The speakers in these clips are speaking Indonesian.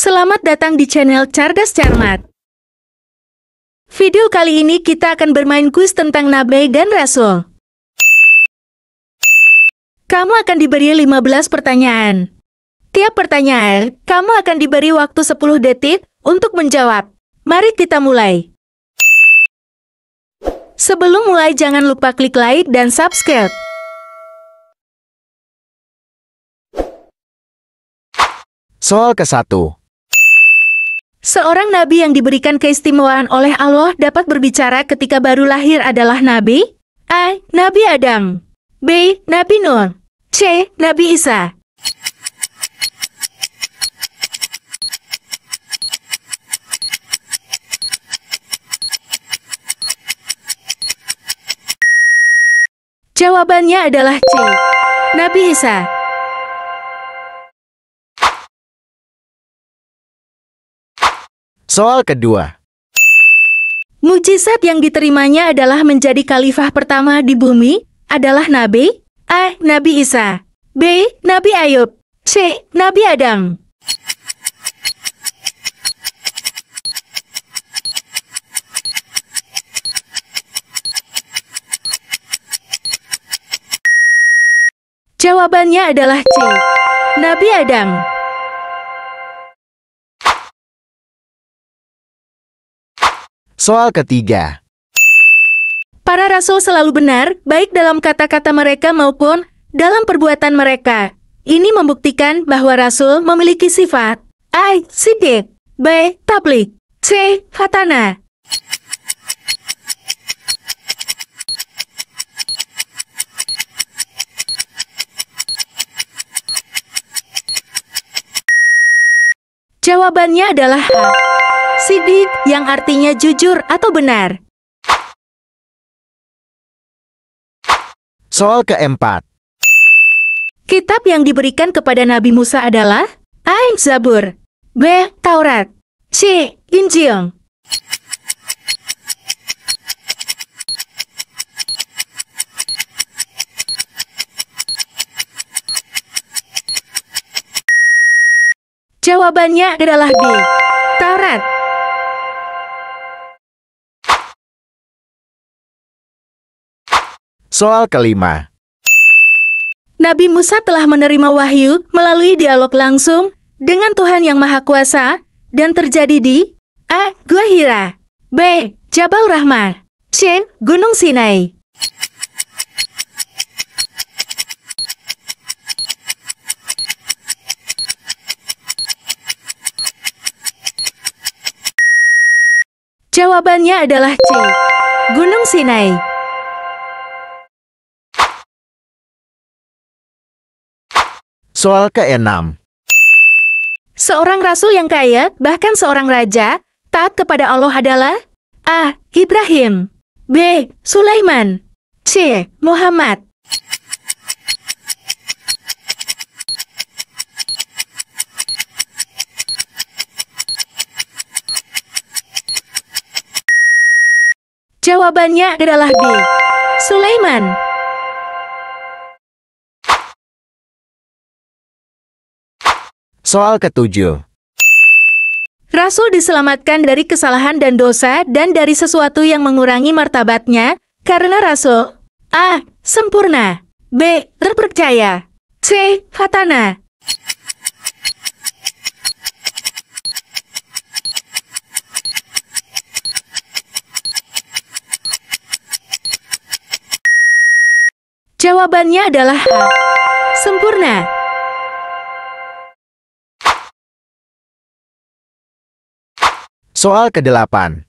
Selamat datang di channel Cerdas Cermat. Video kali ini kita akan bermain kuis tentang Nabi dan Rasul. Kamu akan diberi 15 pertanyaan. Tiap pertanyaan, kamu akan diberi waktu 10 detik untuk menjawab. Mari kita mulai. Sebelum mulai, jangan lupa klik like dan subscribe. Soal ke-1 Seorang nabi yang diberikan keistimewaan oleh Allah dapat berbicara ketika baru lahir adalah nabi A. Nabi Adam B. Nabi Nur C. Nabi Isa Jawabannya adalah C. Nabi Isa Soal kedua. Mujizat yang diterimanya adalah menjadi khalifah pertama di bumi adalah Nabi A. Nabi Isa B. Nabi Ayub C. Nabi Adam Jawabannya adalah C. Nabi Adam Soal ketiga. Para rasul selalu benar, baik dalam kata-kata mereka maupun dalam perbuatan mereka. Ini membuktikan bahwa rasul memiliki sifat A. Sidik B. Tablik C. Fatana Jawabannya adalah A. Sidik, yang artinya jujur atau benar. Soal keempat. Kitab yang diberikan kepada Nabi Musa adalah A. Zabur B. Taurat C. Injil Jawabannya adalah B. Soal kelima. Nabi Musa telah menerima wahyu melalui dialog langsung dengan Tuhan Yang Maha Kuasa dan terjadi di A. Gua Hira B. Jabal Rahmah C. Gunung Sinai Jawabannya adalah C. Gunung Sinai. Soal keenam. Seorang rasul yang kaya, bahkan seorang raja, taat kepada Allah adalah A. Ibrahim B. Sulaiman C. Muhammad Jawabannya adalah B. Sulaiman. Soal ketujuh. Rasul diselamatkan dari kesalahan dan dosa dan dari sesuatu yang mengurangi martabatnya karena Rasul A. Sempurna B. Terpercaya C. Fatana Jawabannya adalah A. Sempurna Soal ke-8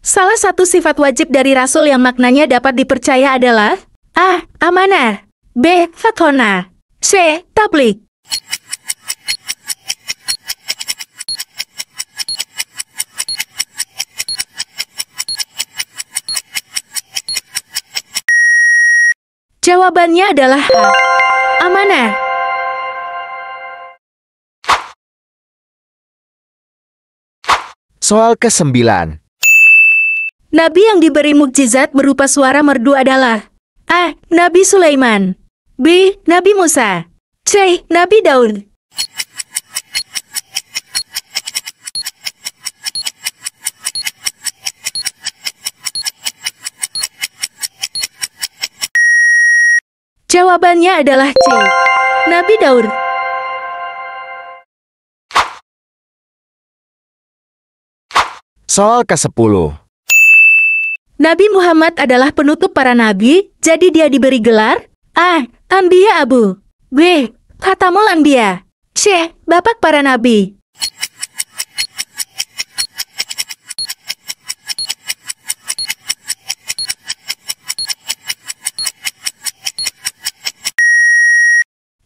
Salah satu sifat wajib dari Rasul yang maknanya dapat dipercaya adalah A. Amanah B. Fathona C. Tablik Jawabannya adalah A. Amanah Soal ke-9 Nabi yang diberi mukjizat berupa suara merdu adalah A. Nabi Sulaiman B. Nabi Musa C. Nabi Daud Jawabannya adalah C. Nabi Daud Soal ke-10 Nabi Muhammad adalah penutup para nabi, jadi dia diberi gelar A. Ah, Ambiya Abu B. Khatamul Ambiya C. Bapak para nabi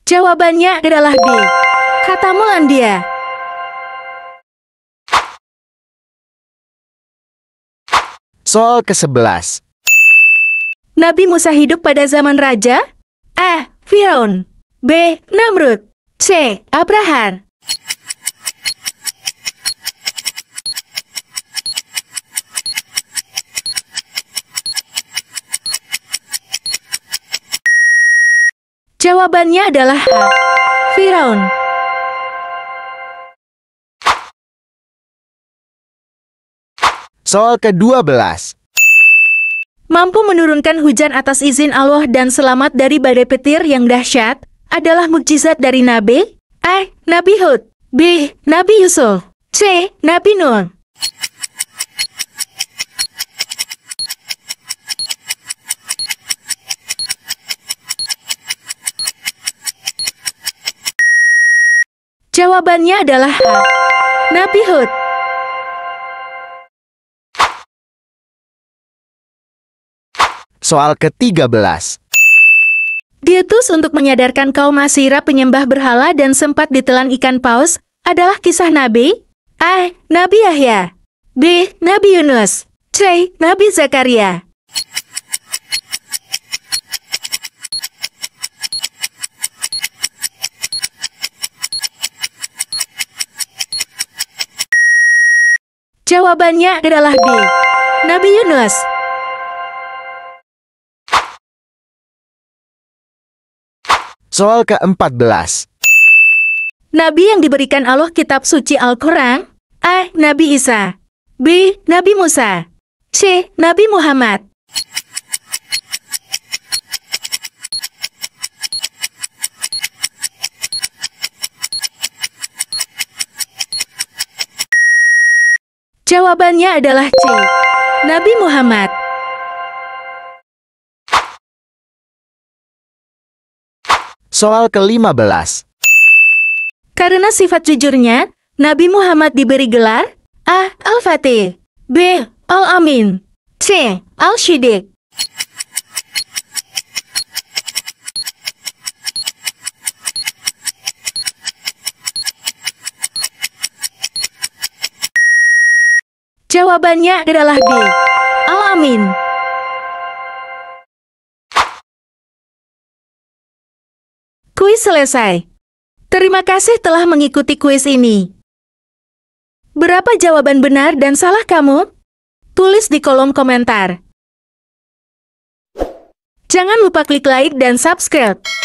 Jawabannya adalah B. Khatamul Ambiya Soal ke-11 Nabi Musa hidup pada zaman Raja A. Firaun B. Namrud C. Abraham Jawabannya adalah A. Firaun Soal ke-12 Mampu menurunkan hujan atas izin Allah dan selamat dari badai petir yang dahsyat adalah mukjizat dari Nabi A. Eh, Nabi Hud B. Nabi Yusuf C. Nabi Nuh Jawabannya adalah A. Nabi Hud soal ke-13. Dietus untuk menyadarkan kaum Asyira penyembah berhala dan sempat ditelan ikan paus adalah kisah Nabi A. Nabi Yahya B. Nabi Yunus C. Nabi Zakaria Jawabannya adalah B. Nabi Yunus Soal ke-14 Nabi yang diberikan Allah kitab suci Al-Quran A. Nabi Isa B. Nabi Musa C. Nabi Muhammad Jawabannya adalah C. Nabi Muhammad Soal ke-15 Karena sifat jujurnya, Nabi Muhammad diberi gelar A. Al-Fatih B. Al-Amin C. al shidik Jawabannya adalah B. Al-Amin. selesai. Terima kasih telah mengikuti kuis ini. Berapa jawaban benar dan salah kamu? Tulis di kolom komentar. Jangan lupa klik like dan subscribe.